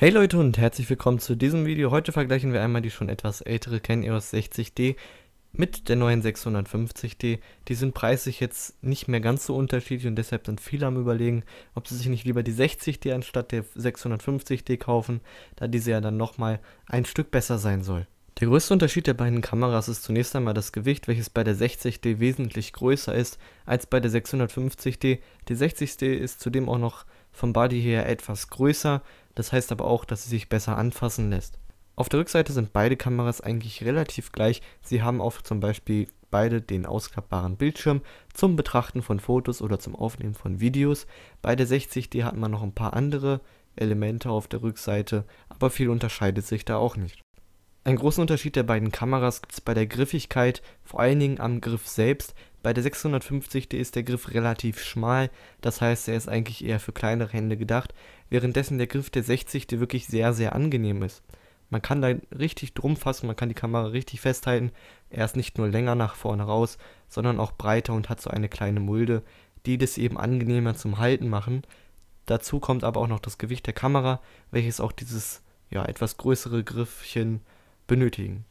Hey Leute und herzlich willkommen zu diesem Video. Heute vergleichen wir einmal die schon etwas ältere Canon EOS 60D mit der neuen 650D. Die sind preislich jetzt nicht mehr ganz so unterschiedlich und deshalb sind viele am überlegen, ob sie sich nicht lieber die 60D anstatt der 650D kaufen, da diese ja dann nochmal ein Stück besser sein soll. Der größte Unterschied der beiden Kameras ist zunächst einmal das Gewicht, welches bei der 60D wesentlich größer ist als bei der 650D. Die 60D ist zudem auch noch vom Body her etwas größer, das heißt aber auch, dass sie sich besser anfassen lässt. Auf der Rückseite sind beide Kameras eigentlich relativ gleich, sie haben auch zum Beispiel beide den ausklappbaren Bildschirm zum Betrachten von Fotos oder zum Aufnehmen von Videos. Bei der 60D hat man noch ein paar andere Elemente auf der Rückseite, aber viel unterscheidet sich da auch nicht. Einen großen Unterschied der beiden Kameras gibt es bei der Griffigkeit, vor allen Dingen am Griff selbst, bei der 650D ist der Griff relativ schmal, das heißt, er ist eigentlich eher für kleinere Hände gedacht, währenddessen der Griff der 60D wirklich sehr, sehr angenehm ist. Man kann da richtig drum fassen, man kann die Kamera richtig festhalten. Er ist nicht nur länger nach vorne raus, sondern auch breiter und hat so eine kleine Mulde, die das eben angenehmer zum Halten machen. Dazu kommt aber auch noch das Gewicht der Kamera, welches auch dieses ja, etwas größere Griffchen benötigen.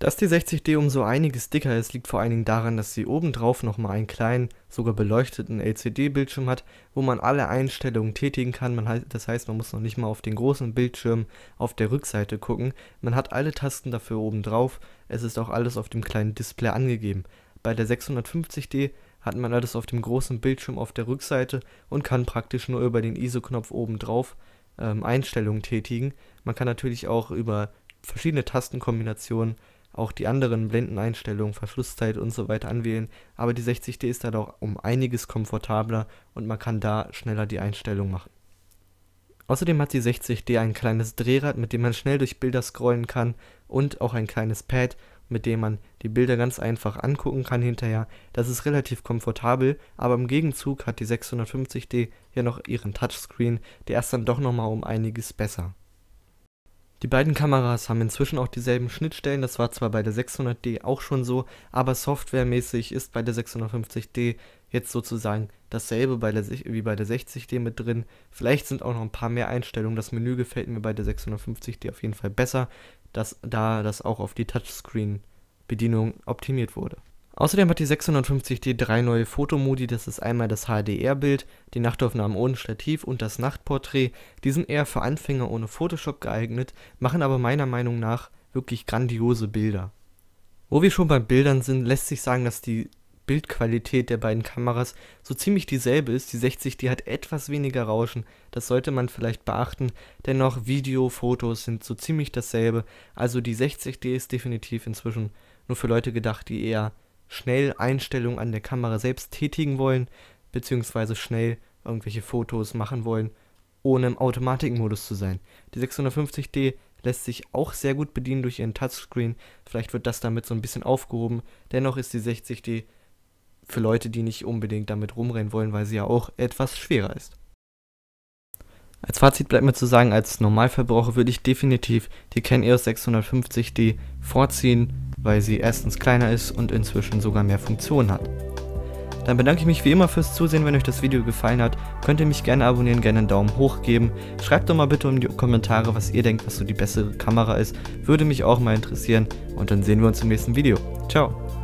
Dass die 60D umso einiges dicker ist, liegt vor allen Dingen daran, dass sie obendrauf nochmal einen kleinen, sogar beleuchteten LCD-Bildschirm hat, wo man alle Einstellungen tätigen kann. Man, das heißt, man muss noch nicht mal auf den großen Bildschirm auf der Rückseite gucken. Man hat alle Tasten dafür obendrauf. Es ist auch alles auf dem kleinen Display angegeben. Bei der 650D hat man alles auf dem großen Bildschirm auf der Rückseite und kann praktisch nur über den ISO-Knopf obendrauf ähm, Einstellungen tätigen. Man kann natürlich auch über verschiedene Tastenkombinationen auch die anderen Blendeneinstellungen, Verschlusszeit und so weiter anwählen. Aber die 60D ist da halt doch um einiges komfortabler und man kann da schneller die Einstellung machen. Außerdem hat die 60D ein kleines Drehrad, mit dem man schnell durch Bilder scrollen kann und auch ein kleines Pad, mit dem man die Bilder ganz einfach angucken kann hinterher. Das ist relativ komfortabel, aber im Gegenzug hat die 650D ja noch ihren Touchscreen, der ist dann doch nochmal um einiges besser. Die beiden Kameras haben inzwischen auch dieselben Schnittstellen, das war zwar bei der 600D auch schon so, aber softwaremäßig ist bei der 650D jetzt sozusagen dasselbe bei der, wie bei der 60D mit drin. Vielleicht sind auch noch ein paar mehr Einstellungen, das Menü gefällt mir bei der 650D auf jeden Fall besser, dass, da das auch auf die Touchscreen-Bedienung optimiert wurde. Außerdem hat die 650D drei neue Fotomodi, das ist einmal das HDR-Bild, die Nachtaufnahmen ohne Stativ und das Nachtporträt. Die sind eher für Anfänger ohne Photoshop geeignet, machen aber meiner Meinung nach wirklich grandiose Bilder. Wo wir schon bei Bildern sind, lässt sich sagen, dass die Bildqualität der beiden Kameras so ziemlich dieselbe ist. Die 60D hat etwas weniger Rauschen, das sollte man vielleicht beachten. Dennoch, Video, Fotos sind so ziemlich dasselbe. Also die 60D ist definitiv inzwischen nur für Leute gedacht, die eher schnell Einstellungen an der Kamera selbst tätigen wollen, beziehungsweise schnell irgendwelche Fotos machen wollen, ohne im Automatikmodus zu sein. Die 650D lässt sich auch sehr gut bedienen durch ihren Touchscreen. Vielleicht wird das damit so ein bisschen aufgehoben. Dennoch ist die 60D für Leute, die nicht unbedingt damit rumrennen wollen, weil sie ja auch etwas schwerer ist. Als Fazit bleibt mir zu sagen, als Normalverbraucher würde ich definitiv die Canon EOS 650D vorziehen weil sie erstens kleiner ist und inzwischen sogar mehr Funktionen hat. Dann bedanke ich mich wie immer fürs Zusehen, wenn euch das Video gefallen hat. Könnt ihr mich gerne abonnieren, gerne einen Daumen hoch geben. Schreibt doch mal bitte in die Kommentare, was ihr denkt, was so die bessere Kamera ist. Würde mich auch mal interessieren. Und dann sehen wir uns im nächsten Video. Ciao.